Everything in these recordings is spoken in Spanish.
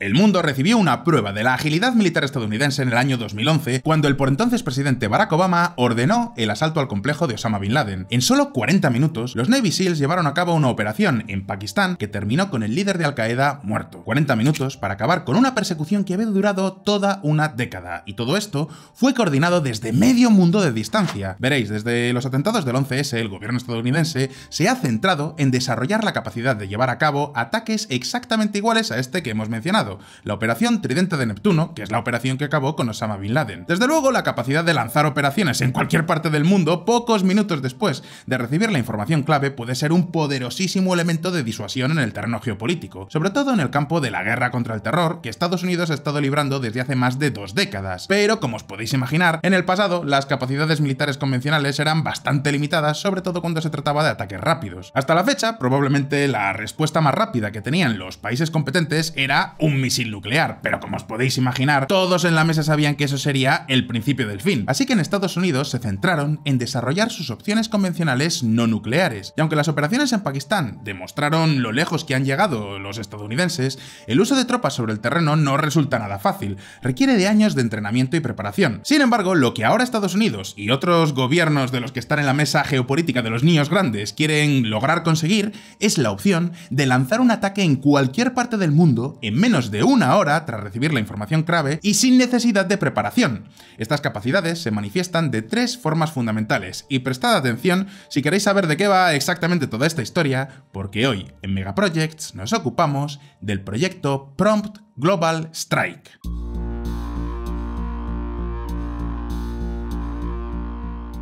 El mundo recibió una prueba de la agilidad militar estadounidense en el año 2011, cuando el por entonces presidente Barack Obama ordenó el asalto al complejo de Osama Bin Laden. En solo 40 minutos, los Navy SEALs llevaron a cabo una operación en Pakistán que terminó con el líder de Al Qaeda muerto. 40 minutos para acabar con una persecución que había durado toda una década. Y todo esto fue coordinado desde medio mundo de distancia. Veréis, desde los atentados del 11S, el gobierno estadounidense se ha centrado en desarrollar la capacidad de llevar a cabo ataques exactamente iguales a este que hemos mencionado la Operación Tridente de Neptuno, que es la operación que acabó con Osama Bin Laden. Desde luego, la capacidad de lanzar operaciones en cualquier parte del mundo pocos minutos después de recibir la información clave puede ser un poderosísimo elemento de disuasión en el terreno geopolítico, sobre todo en el campo de la guerra contra el terror que Estados Unidos ha estado librando desde hace más de dos décadas. Pero, como os podéis imaginar, en el pasado las capacidades militares convencionales eran bastante limitadas, sobre todo cuando se trataba de ataques rápidos. Hasta la fecha, probablemente la respuesta más rápida que tenían los países competentes era un misil nuclear, pero como os podéis imaginar, todos en la mesa sabían que eso sería el principio del fin. Así que en Estados Unidos se centraron en desarrollar sus opciones convencionales no nucleares. Y aunque las operaciones en Pakistán demostraron lo lejos que han llegado los estadounidenses, el uso de tropas sobre el terreno no resulta nada fácil, requiere de años de entrenamiento y preparación. Sin embargo, lo que ahora Estados Unidos y otros gobiernos de los que están en la mesa geopolítica de los niños grandes quieren lograr conseguir es la opción de lanzar un ataque en cualquier parte del mundo en menos de una hora tras recibir la información clave y sin necesidad de preparación. Estas capacidades se manifiestan de tres formas fundamentales y prestad atención si queréis saber de qué va exactamente toda esta historia, porque hoy en Megaprojects nos ocupamos del proyecto Prompt Global Strike.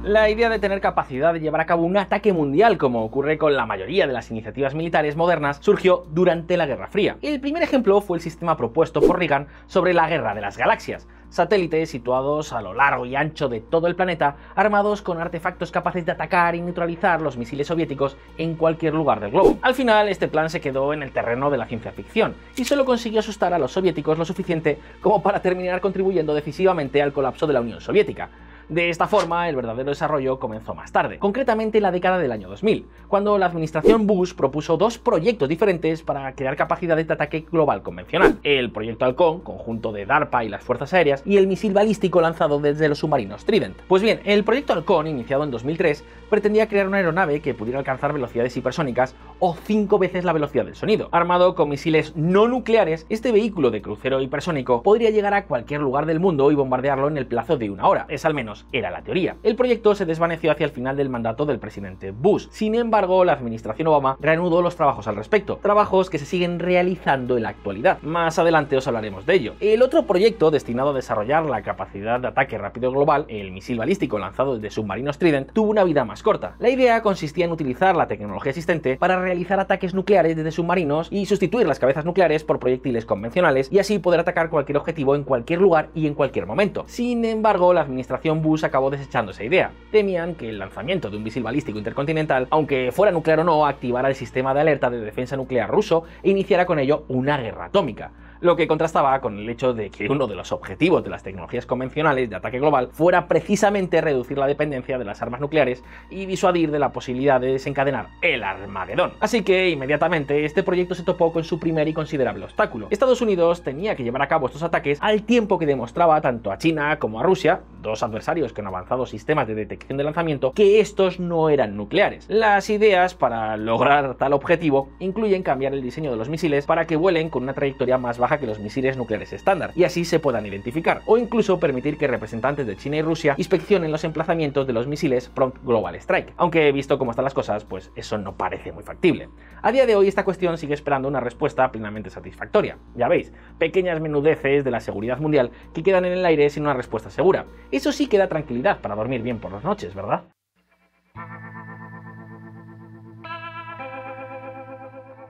La idea de tener capacidad de llevar a cabo un ataque mundial, como ocurre con la mayoría de las iniciativas militares modernas, surgió durante la Guerra Fría. El primer ejemplo fue el sistema propuesto por Reagan sobre la Guerra de las Galaxias, satélites situados a lo largo y ancho de todo el planeta, armados con artefactos capaces de atacar y neutralizar los misiles soviéticos en cualquier lugar del globo. Al final, este plan se quedó en el terreno de la ciencia ficción, y solo consiguió asustar a los soviéticos lo suficiente como para terminar contribuyendo decisivamente al colapso de la Unión Soviética, de esta forma, el verdadero desarrollo comenzó más tarde, concretamente en la década del año 2000, cuando la administración Bush propuso dos proyectos diferentes para crear capacidad de ataque global convencional. El proyecto Halcón, conjunto de DARPA y las Fuerzas Aéreas, y el misil balístico lanzado desde los submarinos Trident. Pues bien, el proyecto Halcón, iniciado en 2003, pretendía crear una aeronave que pudiera alcanzar velocidades hipersónicas o cinco veces la velocidad del sonido. Armado con misiles no nucleares, este vehículo de crucero hipersónico podría llegar a cualquier lugar del mundo y bombardearlo en el plazo de una hora. Es al menos era la teoría. El proyecto se desvaneció hacia el final del mandato del presidente Bush. Sin embargo, la administración Obama reanudó los trabajos al respecto, trabajos que se siguen realizando en la actualidad. Más adelante os hablaremos de ello. El otro proyecto destinado a desarrollar la capacidad de ataque rápido global, el misil balístico lanzado desde submarinos Trident, tuvo una vida más corta. La idea consistía en utilizar la tecnología existente para realizar ataques nucleares desde submarinos y sustituir las cabezas nucleares por proyectiles convencionales y así poder atacar cualquier objetivo en cualquier lugar y en cualquier momento. Sin embargo, la administración acabó desechando esa idea. Temían que el lanzamiento de un misil balístico intercontinental, aunque fuera nuclear o no, activara el sistema de alerta de defensa nuclear ruso e iniciara con ello una guerra atómica lo que contrastaba con el hecho de que uno de los objetivos de las tecnologías convencionales de ataque global fuera precisamente reducir la dependencia de las armas nucleares y disuadir de la posibilidad de desencadenar el Armagedón. Así que inmediatamente este proyecto se topó con su primer y considerable obstáculo. Estados Unidos tenía que llevar a cabo estos ataques al tiempo que demostraba tanto a China como a Rusia, dos adversarios con avanzados sistemas de detección de lanzamiento, que estos no eran nucleares. Las ideas para lograr tal objetivo incluyen cambiar el diseño de los misiles para que vuelen con una trayectoria más baja que los misiles nucleares estándar y así se puedan identificar, o incluso permitir que representantes de China y Rusia inspeccionen los emplazamientos de los misiles Prompt Global Strike, aunque visto cómo están las cosas, pues eso no parece muy factible. A día de hoy esta cuestión sigue esperando una respuesta plenamente satisfactoria, ya veis, pequeñas menudeces de la seguridad mundial que quedan en el aire sin una respuesta segura. Eso sí que da tranquilidad para dormir bien por las noches, ¿verdad?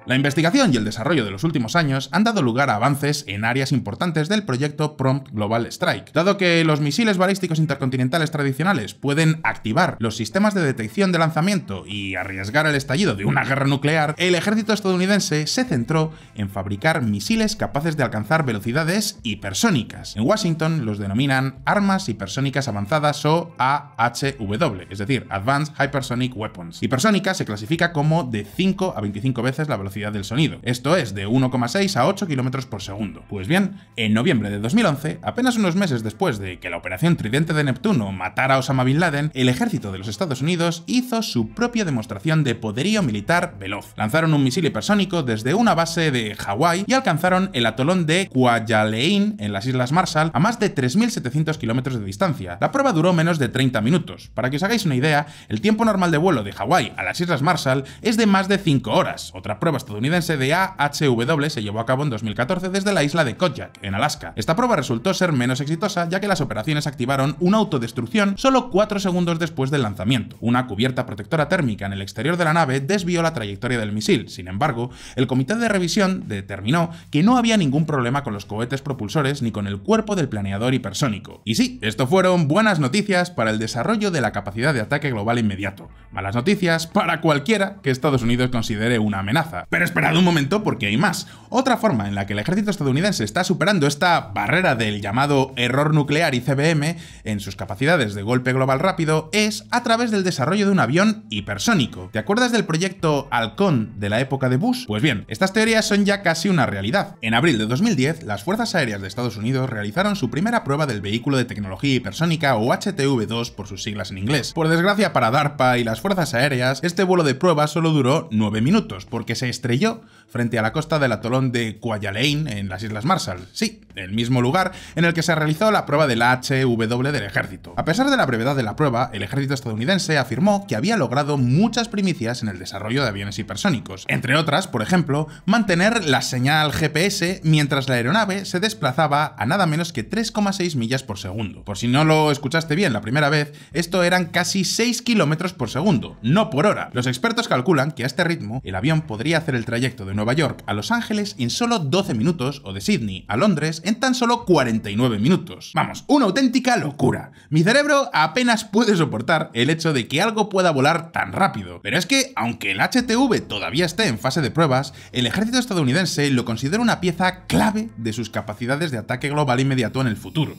La investigación y el desarrollo de los últimos años han dado lugar a avances en áreas importantes del proyecto Prompt Global Strike. Dado que los misiles balísticos intercontinentales tradicionales pueden activar los sistemas de detección de lanzamiento y arriesgar el estallido de una guerra nuclear, el ejército estadounidense se centró en fabricar misiles capaces de alcanzar velocidades hipersónicas. En Washington los denominan armas hipersónicas avanzadas o AHW, es decir, Advanced Hypersonic Weapons. Hipersónica se clasifica como de 5 a 25 veces la velocidad del sonido, esto es de 1,6 a 8 km por segundo. Pues bien, en noviembre de 2011, apenas unos meses después de que la operación Tridente de Neptuno matara a Osama Bin Laden, el ejército de los Estados Unidos hizo su propia demostración de poderío militar veloz. Lanzaron un misil hipersónico desde una base de Hawái y alcanzaron el atolón de Kwajalein en las Islas Marshall a más de 3.700 kilómetros de distancia. La prueba duró menos de 30 minutos. Para que os hagáis una idea, el tiempo normal de vuelo de Hawái a las Islas Marshall es de más de 5 horas. Otra prueba estadounidense de AHW se llevó a cabo en 2014 desde la isla de Kodiak, en Alaska. Esta prueba resultó ser menos exitosa ya que las operaciones activaron una autodestrucción solo 4 segundos después del lanzamiento. Una cubierta protectora térmica en el exterior de la nave desvió la trayectoria del misil. Sin embargo, el comité de revisión determinó que no había ningún problema con los cohetes propulsores ni con el cuerpo del planeador hipersónico. Y sí, esto fueron buenas noticias para el desarrollo de la capacidad de ataque global inmediato. Malas noticias para cualquiera que Estados Unidos considere una amenaza. Pero esperad un momento porque hay más. Otra forma en la que el ejército estadounidense está superando esta barrera del llamado error nuclear ICBM en sus capacidades de golpe global rápido es a través del desarrollo de un avión hipersónico. ¿Te acuerdas del proyecto Halcón de la época de Bush? Pues bien, estas teorías son ya casi una realidad. En abril de 2010, las Fuerzas Aéreas de Estados Unidos realizaron su primera prueba del vehículo de tecnología hipersónica o HTV-2 por sus siglas en inglés. Por desgracia para DARPA y las Fuerzas Aéreas, este vuelo de prueba solo duró 9 minutos porque se yo frente a la costa del atolón de Kwajalein, en las Islas Marshall. Sí, el mismo lugar en el que se realizó la prueba del HW del ejército. A pesar de la brevedad de la prueba, el ejército estadounidense afirmó que había logrado muchas primicias en el desarrollo de aviones hipersónicos. Entre otras, por ejemplo, mantener la señal GPS mientras la aeronave se desplazaba a nada menos que 3,6 millas por segundo. Por si no lo escuchaste bien la primera vez, esto eran casi 6 kilómetros por segundo, no por hora. Los expertos calculan que a este ritmo el avión podría hacer el trayecto de Nueva York a Los Ángeles en solo 12 minutos o de Sydney a Londres en tan solo 49 minutos. Vamos, una auténtica locura. Mi cerebro apenas puede soportar el hecho de que algo pueda volar tan rápido. Pero es que, aunque el HTV todavía esté en fase de pruebas, el ejército estadounidense lo considera una pieza clave de sus capacidades de ataque global inmediato en el futuro.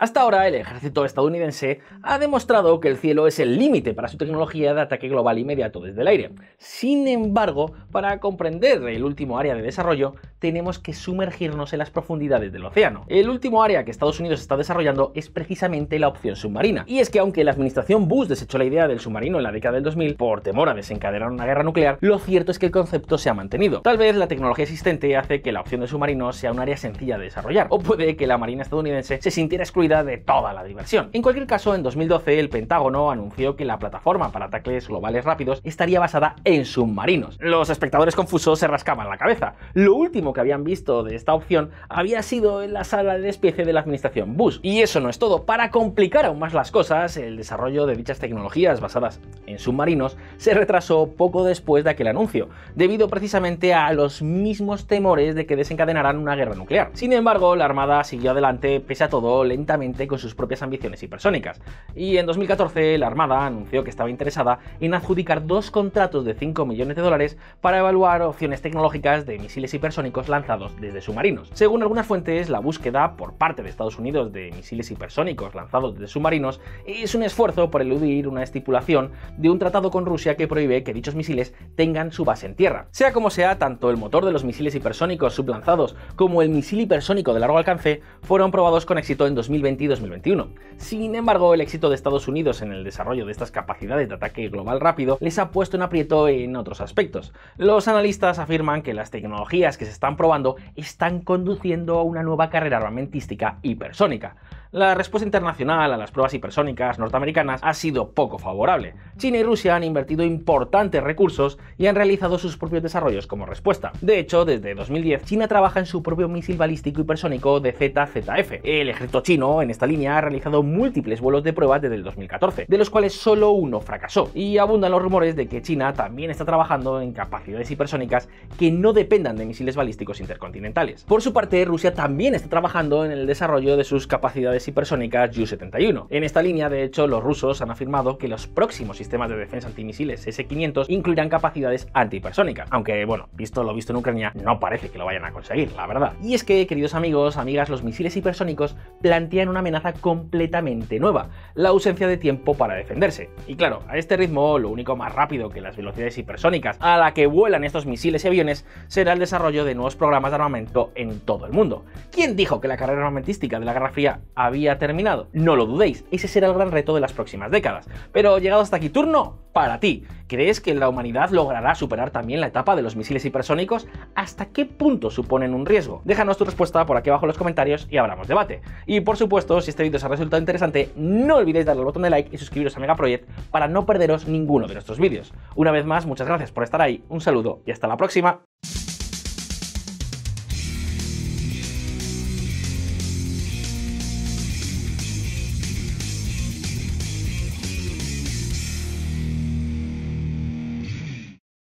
Hasta ahora, el ejército estadounidense ha demostrado que el cielo es el límite para su tecnología de ataque global inmediato desde el aire. Sin embargo, para comprender el último área de desarrollo, tenemos que sumergirnos en las profundidades del océano. El último área que Estados Unidos está desarrollando es precisamente la opción submarina. Y es que aunque la administración Bush desechó la idea del submarino en la década del 2000 por temor a desencadenar una guerra nuclear, lo cierto es que el concepto se ha mantenido. Tal vez la tecnología existente hace que la opción de submarinos sea un área sencilla de desarrollar, o puede que la Marina estadounidense se sintiera excluida de toda la diversión. En cualquier caso, en 2012 el Pentágono anunció que la plataforma para ataques globales rápidos estaría basada en submarinos. Los espectadores confusos se rascaban la cabeza. Lo último que habían visto de esta opción había sido en la sala de despiece de la administración Bush. Y eso no es todo, para complicar aún más las cosas, el desarrollo de dichas tecnologías basadas en submarinos se retrasó poco después de aquel anuncio, debido precisamente a los mismos temores de que desencadenaran una guerra nuclear. Sin embargo, la Armada siguió adelante, pese a todo, lentamente con sus propias ambiciones hipersónicas. Y en 2014, la Armada anunció que estaba interesada en adjudicar dos contratos de 5 millones de dólares para evaluar opciones tecnológicas de misiles hipersónicos lanzados desde submarinos. Según algunas fuentes, la búsqueda por parte de Estados Unidos de misiles hipersónicos lanzados desde submarinos es un esfuerzo por eludir una estipulación de un tratado con Rusia que prohíbe que dichos misiles tengan su base en tierra. Sea como sea, tanto el motor de los misiles hipersónicos sublanzados como el misil hipersónico de largo alcance fueron probados con éxito en 2020 y 2021. Sin embargo, el éxito de Estados Unidos en el desarrollo de estas capacidades de ataque global rápido les ha puesto en aprieto en otros aspectos. Los analistas afirman que las tecnologías que se están están probando están conduciendo a una nueva carrera armamentística hipersónica la respuesta internacional a las pruebas hipersónicas norteamericanas ha sido poco favorable. China y Rusia han invertido importantes recursos y han realizado sus propios desarrollos como respuesta. De hecho, desde 2010, China trabaja en su propio misil balístico hipersónico de ZZF. El ejército chino, en esta línea, ha realizado múltiples vuelos de prueba desde el 2014, de los cuales solo uno fracasó. Y abundan los rumores de que China también está trabajando en capacidades hipersónicas que no dependan de misiles balísticos intercontinentales. Por su parte, Rusia también está trabajando en el desarrollo de sus capacidades hipersónicas u 71 En esta línea, de hecho, los rusos han afirmado que los próximos sistemas de defensa antimisiles S-500 incluirán capacidades antihipersónicas, aunque bueno, visto lo visto en Ucrania, no parece que lo vayan a conseguir, la verdad. Y es que, queridos amigos, amigas, los misiles hipersónicos plantean una amenaza completamente nueva, la ausencia de tiempo para defenderse. Y claro, a este ritmo, lo único más rápido que las velocidades hipersónicas a la que vuelan estos misiles y aviones será el desarrollo de nuevos programas de armamento en todo el mundo. ¿Quién dijo que la carrera armamentística de la Guerra Fría había terminado. No lo dudéis, ese será el gran reto de las próximas décadas. Pero llegado hasta aquí, turno para ti. ¿Crees que la humanidad logrará superar también la etapa de los misiles hipersónicos? ¿Hasta qué punto suponen un riesgo? Déjanos tu respuesta por aquí abajo en los comentarios y abramos debate. Y por supuesto, si este vídeo os ha resultado interesante, no olvidéis darle al botón de like y suscribiros a Megaproject para no perderos ninguno de nuestros vídeos. Una vez más, muchas gracias por estar ahí, un saludo y hasta la próxima.